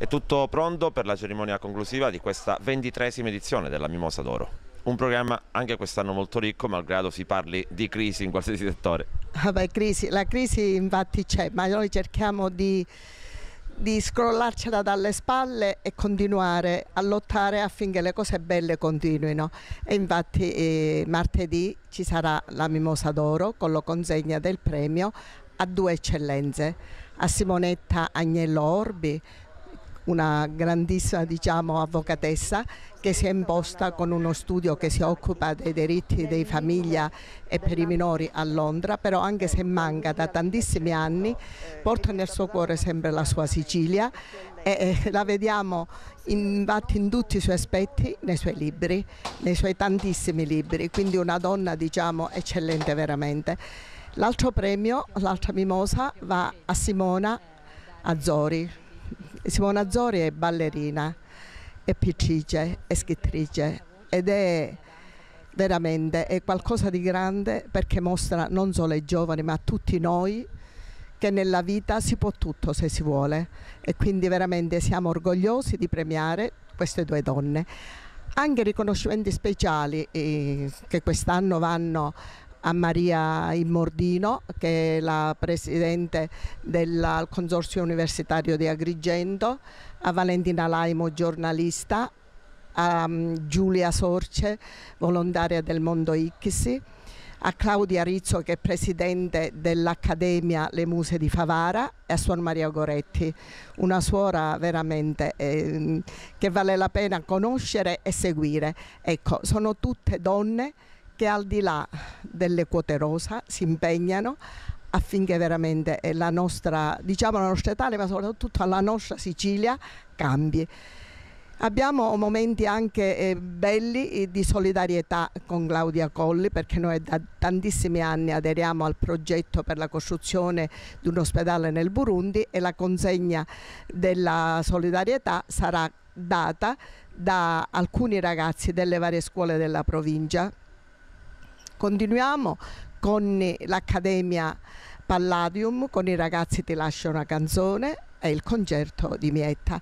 È tutto pronto per la cerimonia conclusiva di questa ventitresima edizione della Mimosa d'Oro. Un programma anche quest'anno molto ricco, malgrado si parli di crisi in qualsiasi settore. Ah beh, crisi, la crisi infatti c'è, ma noi cerchiamo di, di scrollarcela dalle spalle e continuare a lottare affinché le cose belle continuino. E infatti eh, martedì ci sarà la Mimosa d'Oro con la consegna del premio a due eccellenze, a Simonetta Agnello Orbi una grandissima diciamo, avvocatessa che si è imposta con uno studio che si occupa dei diritti dei famiglia e per i minori a Londra, però anche se manca da tantissimi anni porta nel suo cuore sempre la sua Sicilia e eh, la vediamo infatti in tutti i suoi aspetti nei suoi libri, nei suoi tantissimi libri, quindi una donna diciamo eccellente veramente. L'altro premio, l'altra mimosa va a Simona Azzori. Simona Zori è ballerina, è piccice, è scrittrice ed è veramente è qualcosa di grande perché mostra non solo ai giovani ma a tutti noi che nella vita si può tutto se si vuole e quindi veramente siamo orgogliosi di premiare queste due donne. Anche riconoscimenti speciali eh, che quest'anno vanno a Maria Immordino che è la presidente del Consorzio Universitario di Agrigento, a Valentina Laimo giornalista, a mm, Giulia Sorce volontaria del Mondo Icchisi, a Claudia Rizzo che è presidente dell'Accademia Le Muse di Favara e a Suor Maria Goretti, una suora veramente eh, che vale la pena conoscere e seguire. Ecco, sono tutte donne che al di là delle quote rosa si impegnano affinché veramente eh, la nostra, diciamo la nostra Italia, ma soprattutto la nostra Sicilia cambi. Abbiamo momenti anche eh, belli eh, di solidarietà con Claudia Colli perché noi da tantissimi anni aderiamo al progetto per la costruzione di un ospedale nel Burundi e la consegna della solidarietà sarà data da alcuni ragazzi delle varie scuole della provincia Continuiamo con l'Accademia Palladium, con i ragazzi ti lascio una canzone e il concerto di Mietta.